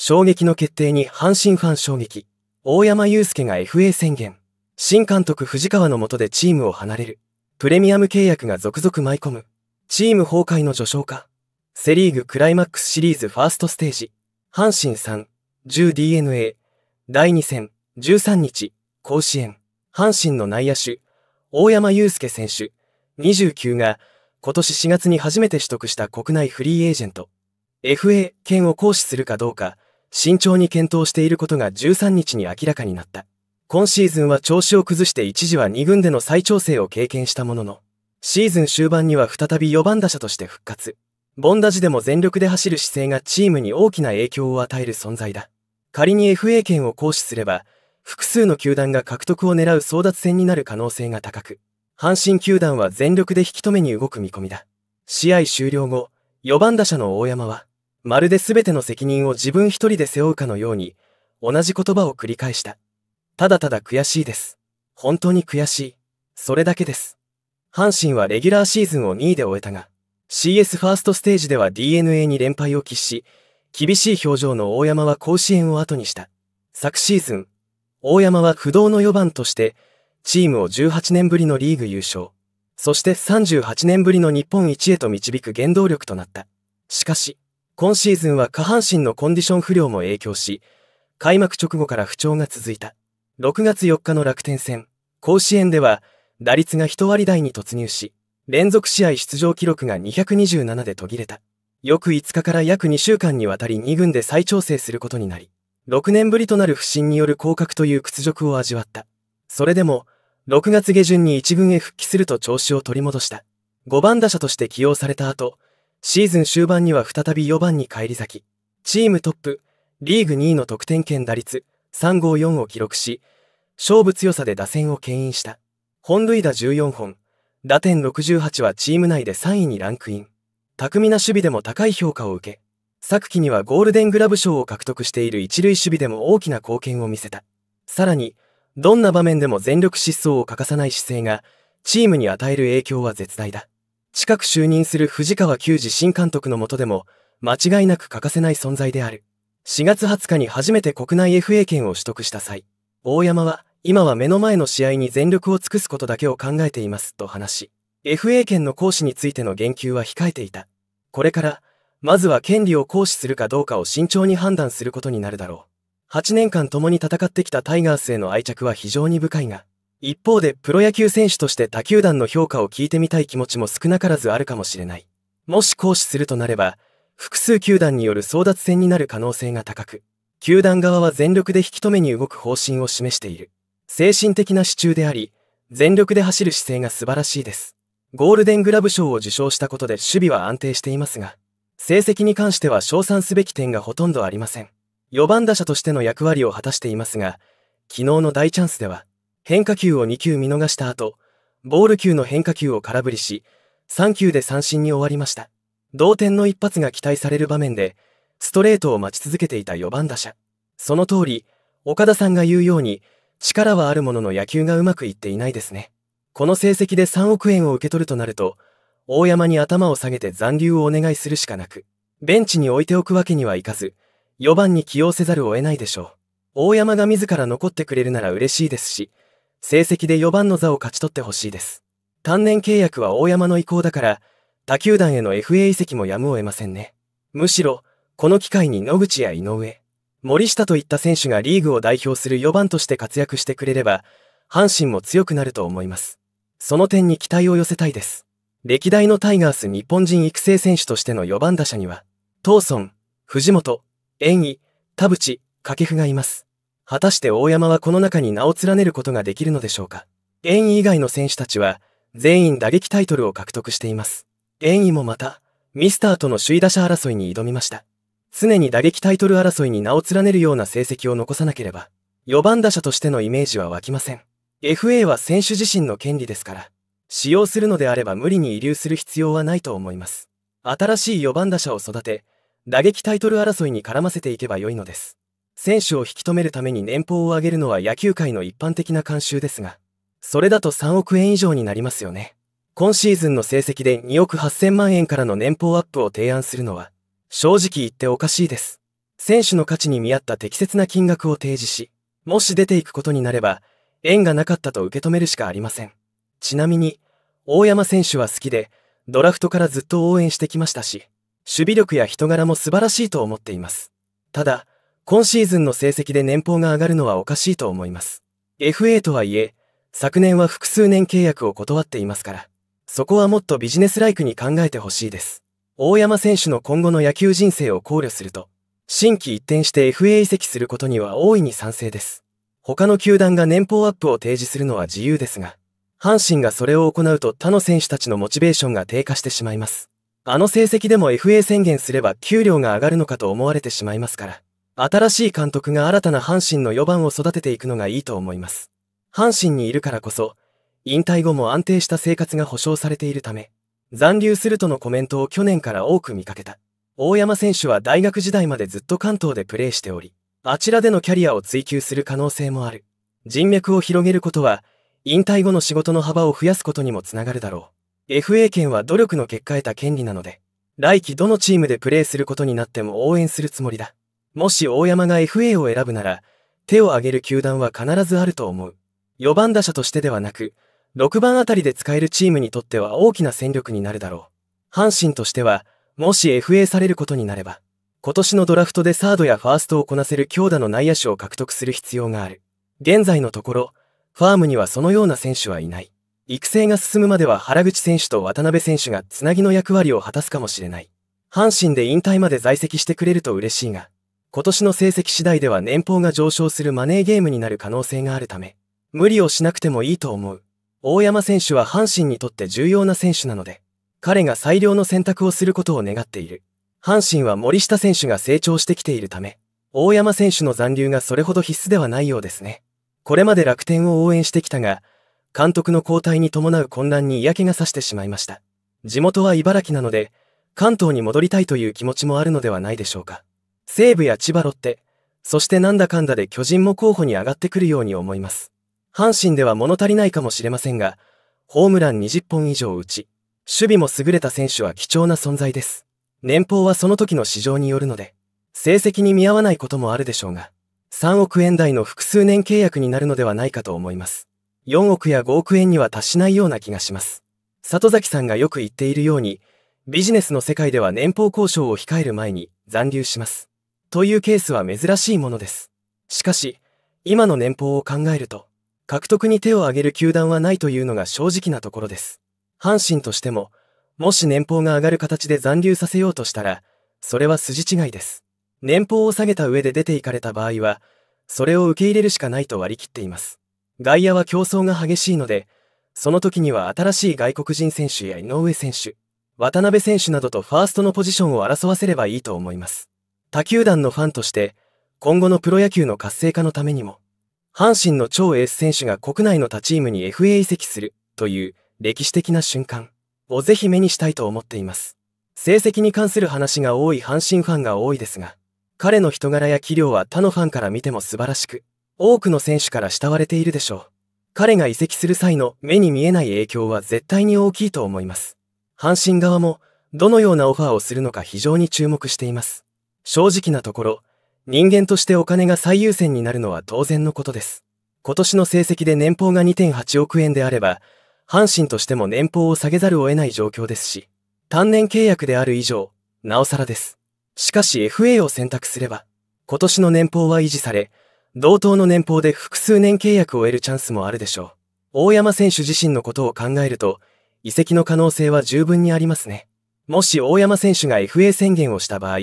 衝撃の決定に阪神ファン衝撃。大山祐介が FA 宣言。新監督藤川の下でチームを離れる。プレミアム契約が続々舞い込む。チーム崩壊の序章か。セリーグクライマックスシリーズファーストステージ。阪神3、10DNA。第2戦、13日、甲子園。阪神の内野手、大山祐介選手、29が、今年4月に初めて取得した国内フリーエージェント。FA 権を行使するかどうか、慎重に検討していることが13日に明らかになった。今シーズンは調子を崩して一時は2軍での再調整を経験したものの、シーズン終盤には再び4番打者として復活。ボンダジでも全力で走る姿勢がチームに大きな影響を与える存在だ。仮に FA 権を行使すれば、複数の球団が獲得を狙う争奪戦になる可能性が高く、阪神球団は全力で引き止めに動く見込みだ。試合終了後、4番打者の大山は、まるで全ての責任を自分一人で背負うかのように、同じ言葉を繰り返した。ただただ悔しいです。本当に悔しい。それだけです。阪神はレギュラーシーズンを2位で終えたが、CS ファーストステージでは DNA に連敗を喫し、厳しい表情の大山は甲子園を後にした。昨シーズン、大山は不動の4番として、チームを18年ぶりのリーグ優勝、そして38年ぶりの日本一へと導く原動力となった。しかし、今シーズンは下半身のコンディション不良も影響し、開幕直後から不調が続いた。6月4日の楽天戦、甲子園では、打率が1割台に突入し、連続試合出場記録が227で途切れた。翌5日から約2週間にわたり2軍で再調整することになり、6年ぶりとなる不振による降格という屈辱を味わった。それでも、6月下旬に1軍へ復帰すると調子を取り戻した。5番打者として起用された後、シーズン終盤には再び4番に返り咲き、チームトップ、リーグ2位の得点圏打率354を記録し、勝負強さで打線を牽引した。本塁打14本、打点68はチーム内で3位にランクイン。巧みな守備でも高い評価を受け、昨季にはゴールデングラブ賞を獲得している一塁守備でも大きな貢献を見せた。さらに、どんな場面でも全力疾走を欠かさない姿勢が、チームに与える影響は絶大だ。近く就任する藤川球児新監督の下でも、間違いなく欠かせない存在である。4月20日に初めて国内 FA 権を取得した際、大山は、今は目の前の試合に全力を尽くすことだけを考えていますと話し、FA 権の行使についての言及は控えていた。これから、まずは権利を行使するかどうかを慎重に判断することになるだろう。8年間共に戦ってきたタイガースへの愛着は非常に深いが、一方でプロ野球選手として他球団の評価を聞いてみたい気持ちも少なからずあるかもしれない。もし行使するとなれば、複数球団による争奪戦になる可能性が高く、球団側は全力で引き止めに動く方針を示している。精神的な支柱であり、全力で走る姿勢が素晴らしいです。ゴールデングラブ賞を受賞したことで守備は安定していますが、成績に関しては称賛すべき点がほとんどありません。4番打者としての役割を果たしていますが、昨日の大チャンスでは、変化球を2球見逃した後、ボール球の変化球を空振りし、3球で三振に終わりました。同点の一発が期待される場面で、ストレートを待ち続けていた4番打者。その通り、岡田さんが言うように、力はあるものの野球がうまくいっていないですね。この成績で3億円を受け取るとなると、大山に頭を下げて残留をお願いするしかなく、ベンチに置いておくわけにはいかず、4番に起用せざるを得ないでしょう。大山が自ら残ってくれるなら嬉しいですし、成績で4番の座を勝ち取ってほしいです。単年契約は大山の意向だから、他球団への FA 移籍もやむを得ませんね。むしろ、この機会に野口や井上、森下といった選手がリーグを代表する4番として活躍してくれれば、阪神も強くなると思います。その点に期待を寄せたいです。歴代のタイガース日本人育成選手としての4番打者には、トーソン、藤本、縁井、田淵、掛布がいます。果たして大山はこの中に名を連ねることができるのでしょうか。演以外の選手たちは、全員打撃タイトルを獲得しています。演技もまた、ミスターとの首位打者争いに挑みました。常に打撃タイトル争いに名を連ねるような成績を残さなければ、4番打者としてのイメージは湧きません。FA は選手自身の権利ですから、使用するのであれば無理に遺留する必要はないと思います。新しい4番打者を育て、打撃タイトル争いに絡ませていけば良いのです。選手を引き止めるために年俸を上げるのは野球界の一般的な慣習ですが、それだと3億円以上になりますよね。今シーズンの成績で2億8000万円からの年俸アップを提案するのは、正直言っておかしいです。選手の価値に見合った適切な金額を提示し、もし出ていくことになれば、縁がなかったと受け止めるしかありません。ちなみに、大山選手は好きで、ドラフトからずっと応援してきましたし、守備力や人柄も素晴らしいと思っています。ただ、今シーズンの成績で年俸が上がるのはおかしいと思います。FA とはいえ、昨年は複数年契約を断っていますから、そこはもっとビジネスライクに考えてほしいです。大山選手の今後の野球人生を考慮すると、新規一転して FA 移籍することには大いに賛成です。他の球団が年俸アップを提示するのは自由ですが、阪神がそれを行うと他の選手たちのモチベーションが低下してしまいます。あの成績でも FA 宣言すれば給料が上がるのかと思われてしまいますから。新しい監督が新たな阪神の4番を育てていくのがいいと思います。阪神にいるからこそ、引退後も安定した生活が保障されているため、残留するとのコメントを去年から多く見かけた。大山選手は大学時代までずっと関東でプレーしており、あちらでのキャリアを追求する可能性もある。人脈を広げることは、引退後の仕事の幅を増やすことにもつながるだろう。FA 権は努力の結果得た権利なので、来季どのチームでプレーすることになっても応援するつもりだ。もし大山が FA を選ぶなら、手を挙げる球団は必ずあると思う。4番打者としてではなく、6番あたりで使えるチームにとっては大きな戦力になるだろう。阪神としては、もし FA されることになれば、今年のドラフトでサードやファーストをこなせる強打の内野手を獲得する必要がある。現在のところ、ファームにはそのような選手はいない。育成が進むまでは原口選手と渡辺選手がつなぎの役割を果たすかもしれない。阪神で引退まで在籍してくれると嬉しいが、今年の成績次第では年俸が上昇するマネーゲームになる可能性があるため、無理をしなくてもいいと思う。大山選手は阪神にとって重要な選手なので、彼が最良の選択をすることを願っている。阪神は森下選手が成長してきているため、大山選手の残留がそれほど必須ではないようですね。これまで楽天を応援してきたが、監督の交代に伴う混乱に嫌気がさしてしまいました。地元は茨城なので、関東に戻りたいという気持ちもあるのではないでしょうか。西武や千葉ロッテ、そしてなんだかんだで巨人も候補に上がってくるように思います。阪神では物足りないかもしれませんが、ホームラン20本以上打ち、守備も優れた選手は貴重な存在です。年俸はその時の市場によるので、成績に見合わないこともあるでしょうが、3億円台の複数年契約になるのではないかと思います。4億や5億円には達しないような気がします。里崎さんがよく言っているように、ビジネスの世界では年俸交渉を控える前に残留します。というケースは珍しいものです。しかし、今の年俸を考えると、獲得に手を挙げる球団はないというのが正直なところです。阪神としても、もし年俸が上がる形で残留させようとしたら、それは筋違いです。年俸を下げた上で出ていかれた場合は、それを受け入れるしかないと割り切っています。外野は競争が激しいので、その時には新しい外国人選手や井上選手、渡辺選手などとファーストのポジションを争わせればいいと思います。他球団のファンとして今後のプロ野球の活性化のためにも阪神の超エース選手が国内の他チームに FA 移籍するという歴史的な瞬間をぜひ目にしたいと思っています成績に関する話が多い阪神ファンが多いですが彼の人柄や器量は他のファンから見ても素晴らしく多くの選手から慕われているでしょう彼が移籍する際の目に見えない影響は絶対に大きいと思います阪神側もどのようなオファーをするのか非常に注目しています正直なところ、人間としてお金が最優先になるのは当然のことです。今年の成績で年俸が2.8億円であれば、阪神としても年俸を下げざるを得ない状況ですし、単年契約である以上、なおさらです。しかし FA を選択すれば、今年の年俸は維持され、同等の年俸で複数年契約を得るチャンスもあるでしょう。大山選手自身のことを考えると、移籍の可能性は十分にありますね。もし大山選手が FA 宣言をした場合、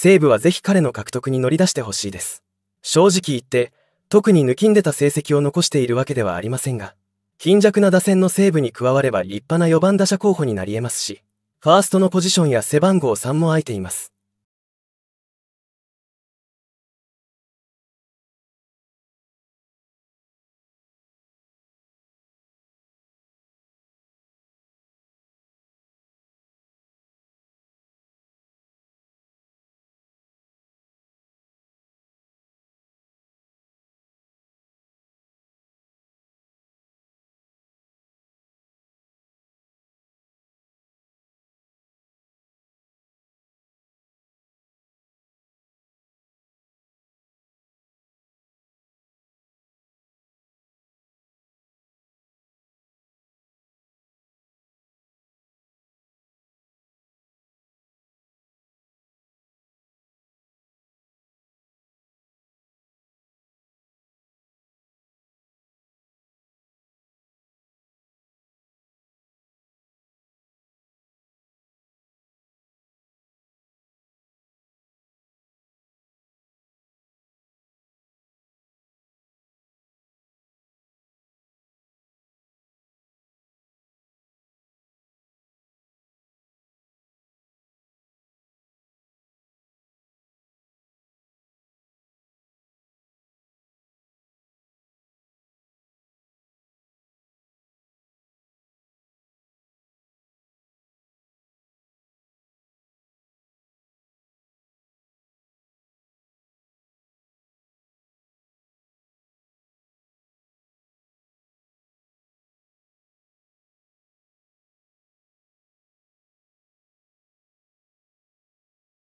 西武はぜひ彼の獲得に乗り出してほしいです。正直言って、特に抜きんでた成績を残しているわけではありませんが、貧弱な打線の西武に加われば立派な4番打者候補になり得ますし、ファーストのポジションや背番号3も空いています。